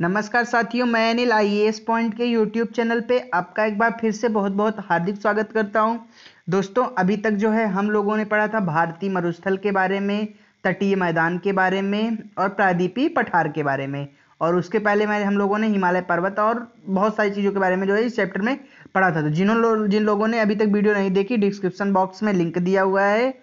नमस्कार साथियों मैं अनिल आई एस पॉइंट के यूट्यूब चैनल पे आपका एक बार फिर से बहुत बहुत हार्दिक स्वागत करता हूँ दोस्तों अभी तक जो है हम लोगों ने पढ़ा था भारतीय मरुस्थल के बारे में तटीय मैदान के बारे में और प्रादीपी पठार के बारे में और उसके पहले मैं हम लोगों ने हिमालय पर्वत और बहुत सारी चीज़ों के बारे में जो है इस चैप्टर में पढ़ा था तो जिन्हों लो, जिन लोगों ने अभी तक वीडियो नहीं देखी डिस्क्रिप्शन बॉक्स में लिंक दिया हुआ है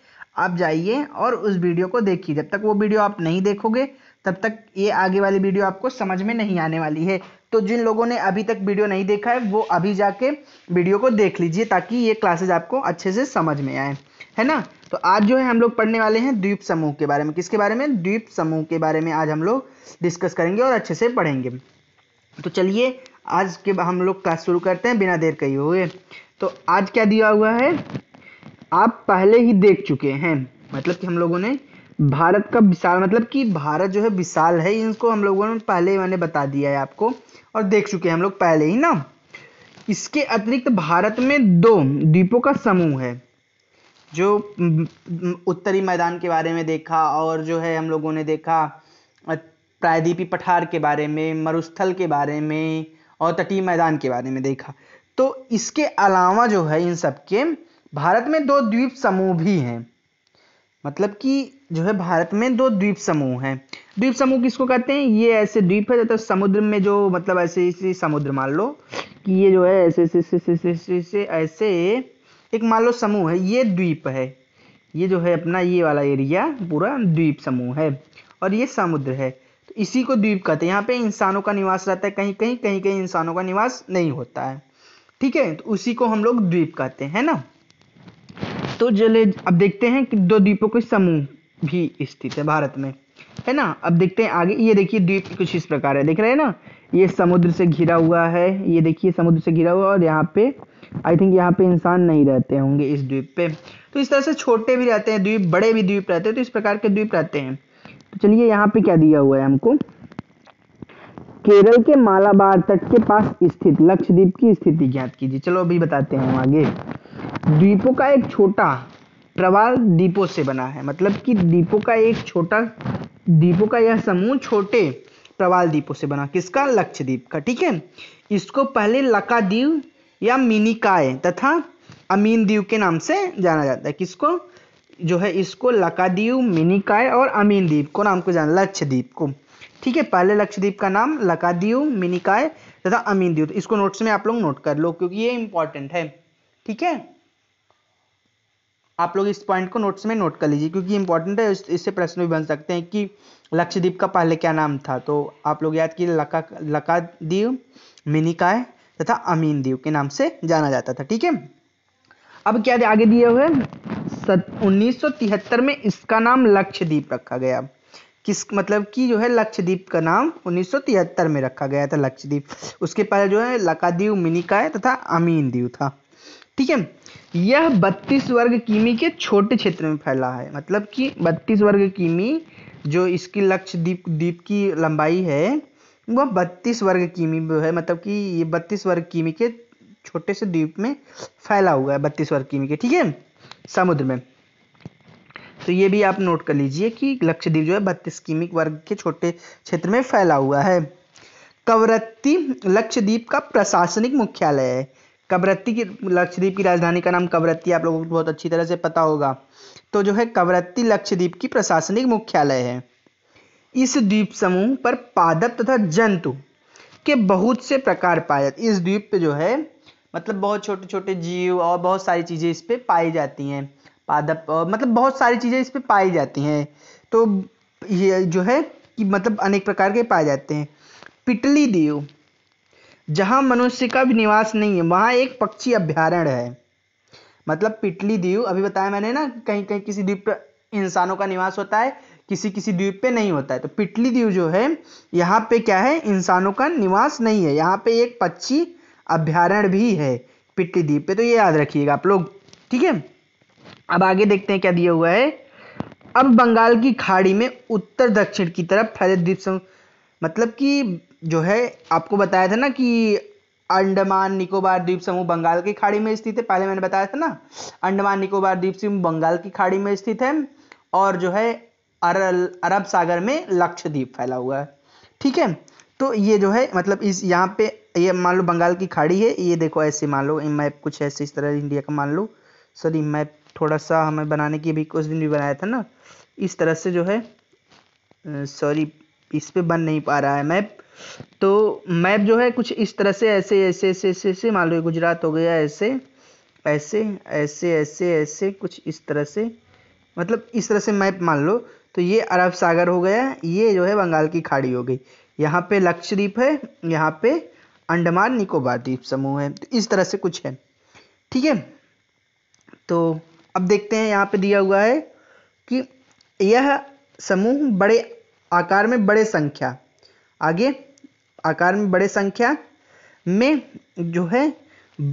आप जाइए और उस वीडियो को देखिए जब तक वो वीडियो आप नहीं देखोगे तब तक ये आगे वाली वीडियो आपको समझ में नहीं आने वाली है तो जिन लोगों ने अभी तक वीडियो नहीं देखा है वो अभी जाके वीडियो को देख लीजिए ताकि ये क्लासेज आपको अच्छे से समझ में आए है ना तो आज जो है हम लोग पढ़ने वाले हैं द्वीप समूह के बारे में किसके बारे में द्वीप समूह के बारे में आज हम लोग डिस्कस करेंगे और अच्छे से पढ़ेंगे तो चलिए आज के हम लोग क्लास शुरू करते हैं बिना देर कही हुए तो आज क्या दिया हुआ है आप पहले ही देख चुके हैं मतलब कि हम लोगों ने भारत का विशाल मतलब कि भारत जो है विशाल है इनको हम लोगों ने पहले ही मैंने बता दिया है आपको और देख चुके हैं हम लोग पहले ही ना इसके अतिरिक्त भारत में दो द्वीपों का समूह है जो उत्तरी मैदान के बारे में देखा और जो है हम लोगों ने देखा प्रायद्वीपी पठार के बारे में मरुस्थल के बारे में और तटीय मैदान के बारे में देखा तो इसके अलावा जो है इन सब के भारत में दो द्वीप समूह भी हैं मतलब कि जो है भारत में दो द्वीप समूह हैं द्वीप समूह किसको कहते हैं ये ऐसे द्वीप है जैसे समुद्र में जो मतलब ऐसे ऐसे समुद्र मान लो कि ये जो है ऐसे ऐसे ऐसे ऐसे ऐसे ऐसे ऐसे एक मान लो समूह है ये द्वीप है ये जो है अपना ये वाला एरिया पूरा द्वीप समूह है और ये समुद्र है तो इसी को द्वीप कहते हैं यहाँ पे इंसानों का निवास रहता है कहीं कहीं कहीं कहीं इंसानों का निवास नहीं होता है ठीक है तो उसी को हम लोग द्वीप कहते हैं ना तो चले अब देखते हैं कि दो द्वीपों के समूह भी स्थित है भारत में है ना अब देखते हैं आगे ये देखिए द्वीप कुछ इस प्रकार है देख रहे हैं ना ये समुद्र से घिरा हुआ है ये देखिए समुद्र से घिरा हुआ और यहाँ पे आई थिंक यहाँ पे इंसान नहीं रहते होंगे इस द्वीप पे तो इस तरह से छोटे भी रहते हैं द्वीप बड़े भी द्वीप रहते हैं तो इस प्रकार के द्वीप रहते हैं तो चलिए यहाँ पे क्या दिया हुआ है हमको केरल के मालाबार तट के पास स्थित लक्षद्वीप की स्थिति ज्ञात कीजिए चलो अभी बताते हैं हम आगे द्वीपों का एक छोटा प्रवाल द्वीपों से बना है मतलब कि द्वीपों का एक छोटा द्वीपों का यह समूह छोटे प्रवाल द्वीपों से बना किसका लक्षद्वीप का ठीक है इसको पहले लकादीव या मिनिकाय तथा अमीन द्वीप के नाम से जाना जाता है किसको जो है इसको लकादीव मिनिकाय और अमीन द्वीप को नाम को जाना लक्षद्वीप को ठीक है पहले लक्षद्वीप का नाम लकादीव मिनिकाय तथा अमीन द्वीप इसको नोट्स में आप लोग नोट कर लो क्योंकि ये इंपॉर्टेंट है ठीक है आप लोग इस पॉइंट को नोट्स में नोट कर लीजिए क्योंकि इंपॉर्टेंट है इससे प्रश्न भी बन सकते हैं कि लक्षद्वीप का पहले क्या नाम था तो आप लोग याद कीजिए लका लकाद्वीप मिनिकाय तथा अमीन दीव के नाम से जाना जाता था ठीक है अब क्या आगे दिए हुए उन्नीस में इसका नाम लक्षद्वीप रखा गया किस मतलब कि जो है लक्षद्वीप का नाम 1973 में रखा गया था लक्षद्वीप उसके पहले जो है लकादीव मिनिकाय तथा अमीन दीव था ठीक है यह 32 वर्ग किमी के छोटे क्षेत्र में फैला है मतलब कि 32 वर्ग किमी जो इसकी लक्ष्य द्वीप द्वीप की लंबाई है वह 32 वर्ग किमी है मतलब कि ये 32 वर्ग किमी के छोटे से द्वीप में फैला हुआ है 32 वर्ग किमी के ठीक है समुद्र में तो ये भी आप नोट कर लीजिए कि लक्षद्वीप जो है बत्तीस किमी वर्ग के छोटे क्षेत्र में फैला हुआ है कवरत्ती लक्षद्वीप का प्रशासनिक मुख्यालय है कवरत्ती की लक्षद्वीप की राजधानी का नाम कवरत्ती आप लोगों को बहुत अच्छी तरह से पता होगा तो जो है कवरत्ती लक्षद्वीप की प्रशासनिक मुख्यालय है इस द्वीप समूह पर पादप तथा जंतु के बहुत से प्रकार पाए जाते इस द्वीप पे जो है मतलब बहुत छोटे छोटे जीव और बहुत सारी चीज़ें इस पर पाई जाती हैं पादप मतलब बहुत सारी चीज़ें इस पर पाई जाती हैं तो ये जो है कि मतलब अनेक प्रकार के पाए जाते हैं पिटली दीव जहाँ मनुष्य का भी निवास नहीं है वहाँ एक पक्षी अभ्यारण्य है मतलब पिटली दीव अभी बताया मैंने ना कहीं कहीं किसी द्वीप पर इंसानों का निवास होता है किसी किसी द्वीप पे नहीं होता है तो पिटली दीव जो है यहाँ पे क्या है इंसानों का निवास नहीं है यहाँ पे एक पक्षी अभ्यारण्य भी है पिटली द्वीप पे तो ये याद रखिएगा आप लोग ठीक है अब आगे देखते हैं क्या दिया हुआ है अब बंगाल की खाड़ी में उत्तर दक्षिण की तरफ फैले द्वीप मतलब कि जो है आपको बताया था ना कि अंडमान निकोबार द्वीप समूह बंगाल की खाड़ी में स्थित है पहले मैंने बताया था ना अंडमान निकोबार द्वीप समूह बंगाल की खाड़ी में स्थित है और जो है अरल अरब सागर में लक्षद्वीप फैला हुआ है ठीक है तो ये जो है मतलब इस यहाँ पे ये मान लो बंगाल की खाड़ी है ये देखो ऐसे मान लो मैप कुछ ऐसे इस तरह इंडिया का मान लो सॉरी मैप थोड़ा सा हमें बनाने की भी कुछ दिन भी बनाया था ना इस तरह से जो है सॉरी इस पर बन नहीं पा रहा है मैप तो मैप जो है कुछ इस तरह से ऐसे ऐसे ऐसे ऐसे ऐसे मान लो गुजरात हो गया ऐसे ऐसे ऐसे ऐसे ऐसे कुछ इस तरह से मतलब इस तरह से मैप मान लो तो ये अरब सागर हो गया ये जो है बंगाल की खाड़ी हो गई यहाँ पे लक्षद्वीप है यहाँ पे अंडमान निकोबार द्वीप समूह है तो इस तरह से कुछ है ठीक है तो अब देखते हैं यहाँ पे दिया हुआ है कि यह समूह बड़े आकार में बड़े संख्या आगे आकार में बड़े संख्या में जो है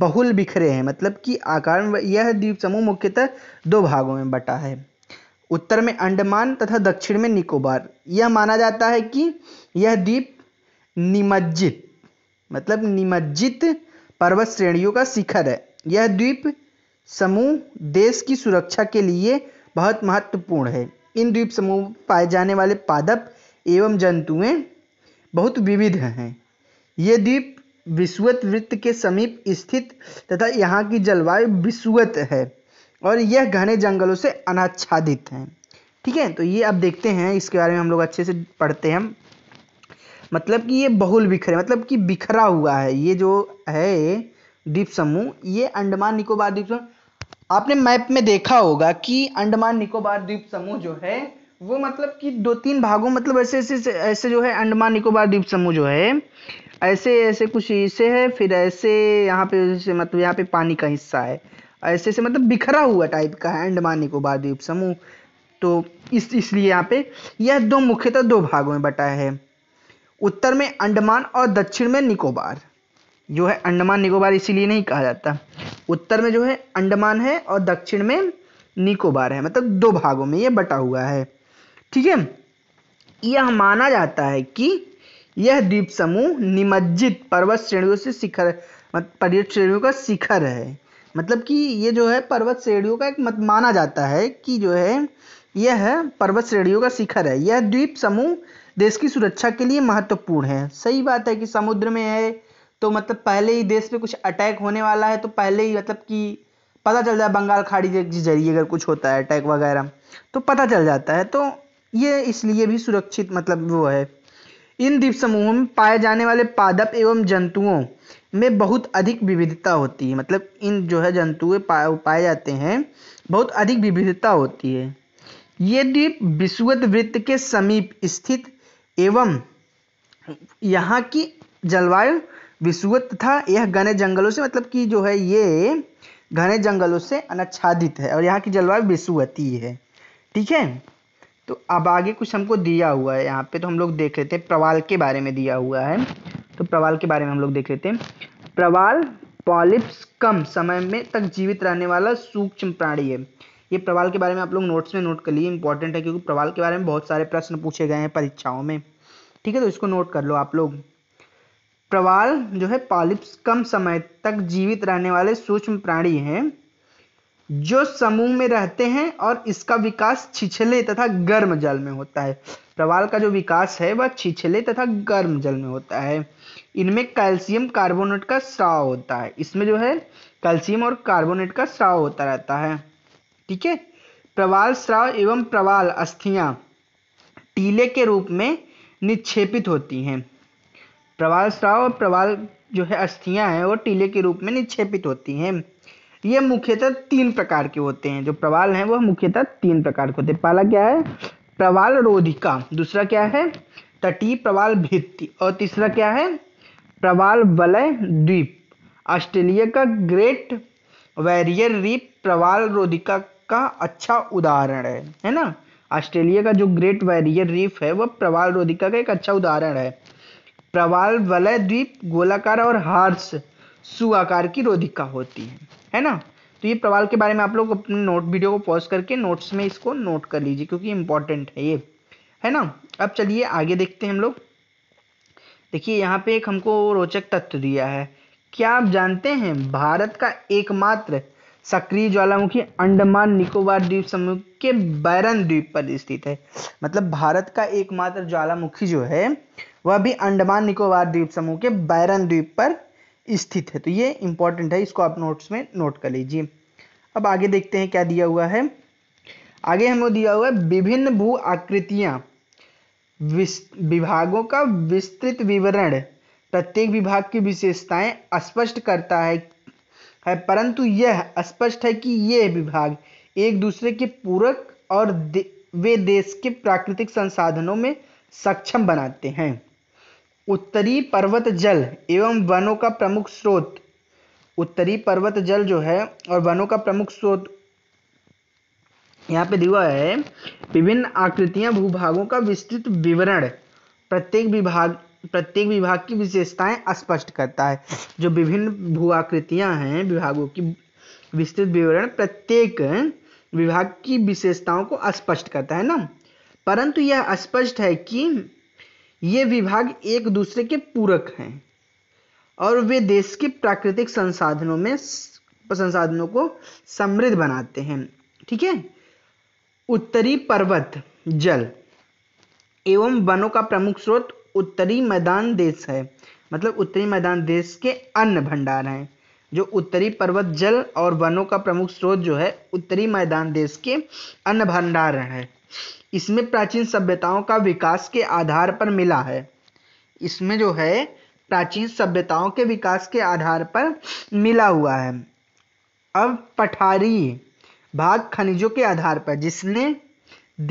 बहुल बिखरे हैं मतलब कि आकार में यह द्वीप समूह मुख्यतः दो भागों में बटा है उत्तर में अंडमान तथा दक्षिण में निकोबार यह माना जाता है कि यह द्वीप निमज्जित मतलब निमज्जित पर्वत श्रेणियों का शिखर है यह द्वीप समूह देश की सुरक्षा के लिए बहुत महत्वपूर्ण है इन द्वीप समूह पाए जाने वाले पादप एवं जंतुएं बहुत विविध हैं ये द्वीप विश्वत वृत्त के समीप स्थित तथा यहाँ की जलवायु विश्वत है और यह घने जंगलों से अनाच्छादित है ठीक है तो ये आप देखते हैं इसके बारे में हम लोग अच्छे से पढ़ते हैं मतलब कि ये बहुल बिखरे मतलब कि बिखरा हुआ है ये जो है द्वीप समूह ये अंडमान निकोबार द्वीप समूह आपने मैप में देखा होगा कि अंडमान निकोबार द्वीप समूह जो है वो मतलब कि दो तीन भागों मतलब ऐसे ऐसे ऐसे जो है अंडमान निकोबार द्वीप समूह जो है ऐसे ऐसे कुछ हिस्से है फिर ऐसे यहाँ पे जैसे मतलब यहाँ पे पानी का हिस्सा है ऐसे ऐसे मतलब बिखरा हुआ टाइप का है अंडमान निकोबार द्वीप समूह तो इस इसलिए यहाँ पे यह दो मुख्यतः दो भागों में बटा है उत्तर में अंडमान और दक्षिण में निकोबार जो है अंडमान निकोबार इसीलिए नहीं कहा जाता उत्तर में जो है अंडमान है और दक्षिण में निकोबार है मतलब दो भागों में ये बटा हुआ है ठीक है यह माना जाता है कि यह द्वीप समूह निमज्जित पर्वत श्रेणियों से शिखर पर्वत श्रेणियों का शिखर है मतलब कि ये जो है पर्वत श्रेणियों का एक मत माना जाता है कि जो है यह पर्वत श्रेणियों का शिखर है यह द्वीप समूह देश की सुरक्षा के लिए महत्वपूर्ण है सही बात है कि समुद्र में है तो मतलब पहले ही देश पे कुछ अटैक होने वाला है तो पहले ही मतलब कि पता चल जाए बंगाल खाड़ी के जरिए अगर कुछ होता है अटैक वगैरह तो पता चल जाता है तो ये इसलिए भी सुरक्षित मतलब वो है इन द्वीप समूहों में पाए जाने वाले पादप एवं जंतुओं में बहुत अधिक विविधता होती है मतलब इन जो है जंतुए पाए जाते हैं बहुत अधिक विविधता होती है ये द्वीप विश्वत वृत्त के समीप स्थित एवं यहाँ की जलवायु विश्वत था यह घने जंगलों से मतलब कि जो है ये घने जंगलों से अनच्छादित है और यहाँ की जलवायु विश्वती है ठीक है तो अब आगे कुछ हमको दिया हुआ है यहाँ पे तो हम लोग देख लेते हैं प्रवाल के बारे में दिया हुआ है तो प्रवाल के बारे में हम लोग देख लेते हैं प्रवाल पॉलिप्स कम समय में तक जीवित रहने वाला सूक्ष्म प्राणी है ये प्रवाल के बारे में आप लोग नोट्स में नोट कर लिए इंपॉर्टेंट है क्योंकि प्रवाल के बारे में बहुत सारे प्रश्न पूछे गए हैं परीक्षाओं में ठीक है तो इसको नोट कर लो आप लोग प्रवाल जो है पॉलिप्स कम समय तक जीवित रहने वाले सूक्ष्म प्राणी हैं जो समूह में रहते हैं और इसका विकास छिछले तथा गर्म जल में होता है प्रवाल का जो विकास है वह छिछले तथा गर्म जल में होता है इनमें कैल्शियम कार्बोनेट का स्राव होता है इसमें जो है कैल्शियम और कार्बोनेट का स्राव होता रहता है ठीक है प्रवाल स्राव एवं प्रवाल अस्थियां टीले के रूप में निक्षेपित होती हैं प्रवाल स्राव और प्रवाल जो है अस्थियां हैं वो टीले के रूप में निक्षेपित होती हैं ये मुख्यतः तीन प्रकार के होते हैं जो प्रवाल हैं वह मुख्यतः तीन प्रकार के होते हैं पहला क्या है प्रवाल रोधिका दूसरा क्या है तटीय प्रवाल भित्ति और तीसरा क्या है प्रवाल वलय द्वीप ऑस्ट्रेलिया का ग्रेट वैरियर रीप प्रवाल रोधिका का अच्छा उदाहरण है है ना ऑस्ट्रेलिया का जो ग्रेट वैरियर रीफ है वह प्रवाल रोधिका का एक अच्छा उदाहरण है प्रवाल वलय द्वीप गोलाकार और हार्स सु आकार की रोधिका होती है है ना तो ये प्रवाल के बारे में आप लोग अपने नोट वीडियो को पॉज करके नोट्स में इसको नोट कर लीजिए क्योंकि इम्पॉर्टेंट है ये है ना अब चलिए आगे देखते हैं हम लोग देखिए यहाँ पे एक हमको रोचक तत्व दिया है क्या आप जानते हैं भारत का एकमात्र सक्रिय ज्वालामुखी अंडमान निकोबार द्वीप समूह के बैरन द्वीप पर स्थित है मतलब भारत का एकमात्र ज्वालामुखी जो है वह भी अंडमान निकोबार द्वीप समूह के बैरन द्वीप पर स्थित है तो ये इंपॉर्टेंट है इसको आप नोट्स में नोट कर लीजिए अब आगे देखते हैं क्या दिया हुआ है आगे हमें दिया हुआ है विभिन्न भू आकृतियाँ विभागों का विस्तृत विवरण प्रत्येक विभाग की विशेषताएं स्पष्ट करता है है परंतु यह स्पष्ट है कि यह विभाग एक दूसरे के पूरक और दे, वे देश के प्राकृतिक संसाधनों में सक्षम बनाते हैं उत्तरी पर्वत जल एवं वनों का प्रमुख स्रोत उत्तरी पर्वत जल जो है और वनों का प्रमुख स्रोत यहाँ पे दिया है विभिन्न आकृतियां भूभागों का विस्तृत विवरण प्रत्येक विभाग प्रत्येक विभाग की विशेषताएं स्पष्ट करता है जो विभिन्न भू आकृतियाँ हैं विभागों की विस्तृत विवरण प्रत्येक विभाग की विशेषताओं को स्पष्ट करता है ना परंतु यह स्पष्ट है कि ये विभाग एक दूसरे के पूरक हैं और वे देश के प्राकृतिक संसाधनों में संसाधनों को समृद्ध बनाते हैं ठीक है उत्तरी पर्वत जल एवं वनों का प्रमुख स्रोत उत्तरी मैदान देश है मतलब उत्तरी मैदान देश के अन्न भंडार हैं जो उत्तरी पर्वत जल और वनों का प्रमुख स्रोत जो है उत्तरी मैदान देश के अन्न भंडार है इसमें प्राचीन सभ्यताओं का विकास के आधार पर मिला है इसमें जो है प्राचीन सभ्यताओं के विकास के आधार पर मिला हुआ है अब पठारी भाग खनिजों के आधार पर जिसने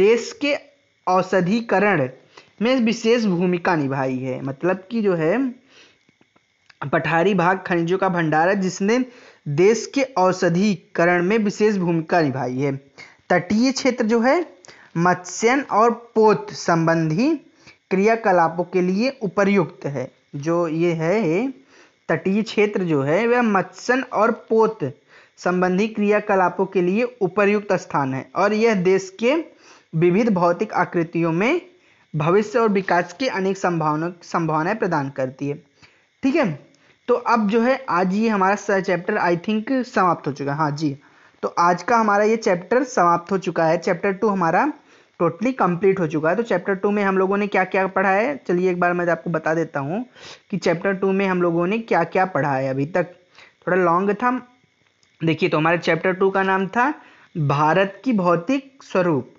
देश के औषधिकरण में विशेष भूमिका निभाई है मतलब कि जो है पठारी भाग खनिजों का भंडार है जिसने देश के औषधिकरण में विशेष भूमिका निभाई है तटीय क्षेत्र जो है मत्स्यन और पोत संबंधी क्रियाकलापों के लिए उपयुक्त है जो ये है तटीय क्षेत्र जो है वह मत्स्यन और पोत संबंधी क्रियाकलापों के लिए उपयुक्त स्थान है और यह देश के विविध भौतिक आकृतियों में भविष्य और विकास के अनेक संभावना संभावनाएं प्रदान करती है ठीक है तो अब जो है आज ये हमारा चैप्टर आई थिंक समाप्त हो चुका है हाँ जी तो आज का हमारा ये चैप्टर समाप्त हो चुका है चैप्टर टू हमारा टोटली कंप्लीट हो चुका है तो चैप्टर टू में हम लोगों ने क्या क्या पढ़ा है चलिए एक बार मैं आपको बता देता हूँ कि चैप्टर टू में हम लोगों ने क्या क्या पढ़ा है अभी तक थोड़ा लॉन्ग था देखिए तो हमारे चैप्टर टू का नाम था भारत की भौतिक स्वरूप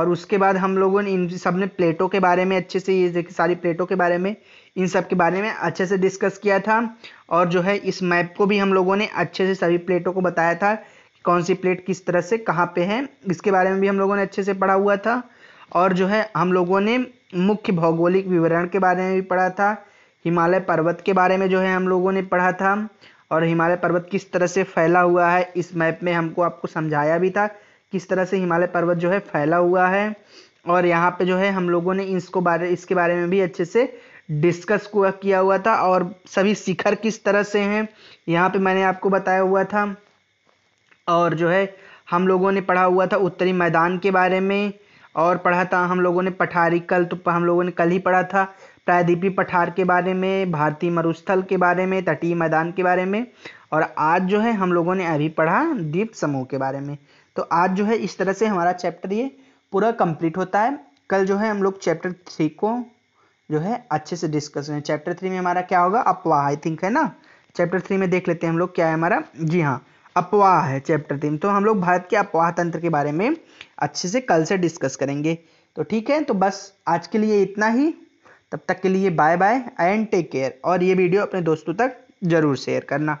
और उसके बाद हम लोगों ने इन सब ने प्लेटों के बारे में अच्छे से ये देखिए सारी प्लेटों के बारे में इन सब के बारे में अच्छे से डिस्कस किया था और जो है इस मैप को भी हम लोगों ने अच्छे से सभी प्लेटों को बताया था कौन सी प्लेट किस तरह से कहाँ पे है इसके बारे में भी हम लोगों ने अच्छे से पढ़ा हुआ था और जो है हम लोगों ने मुख्य भौगोलिक विवरण के बारे में भी पढ़ा था हिमालय पर्वत के बारे में जो है हम लोगों ने पढ़ा था और हिमालय पर्वत किस तरह से फैला हुआ है इस मैप में हमको आपको समझाया भी था किस तरह से हिमालय पर्वत जो है फैला हुआ है और यहाँ पे जो है हम लोगों ने इसको बारे इसके बारे में भी अच्छे से डिस्कस किया हुआ था और सभी शिखर किस तरह से हैं यहाँ पे मैंने आपको बताया हुआ था और जो है हम लोगों ने पढ़ा हुआ था उत्तरी मैदान के बारे में और पढ़ा था हम लोगों ने पठारी कल तो हम लोगों ने कल ही पढ़ा था प्रायद्वीपी पठार के बारे में भारतीय मरुस्थल के बारे में तटीय मैदान के बारे में और आज जो है हम लोगों ने अभी पढ़ा द्वीप समूह के बारे में तो आज जो है इस तरह से हमारा चैप्टर ये पूरा कंप्लीट होता है कल जो है हम लोग चैप्टर थ्री को जो है अच्छे से डिस्कस करें चैप्टर थ्री में हमारा क्या होगा अपवाह आई थिंक है ना चैप्टर थ्री में देख लेते हैं हम लोग क्या है हमारा जी हाँ अपवाह है चैप्टर तीन तो हम लोग भारत के अपवाह तंत्र के बारे में अच्छे से कल से डिस्कस करेंगे तो ठीक है तो बस आज के लिए इतना ही तब तक के लिए bye bye and take care और ये वीडियो अपने दोस्तों तक ज़रूर शेयर करना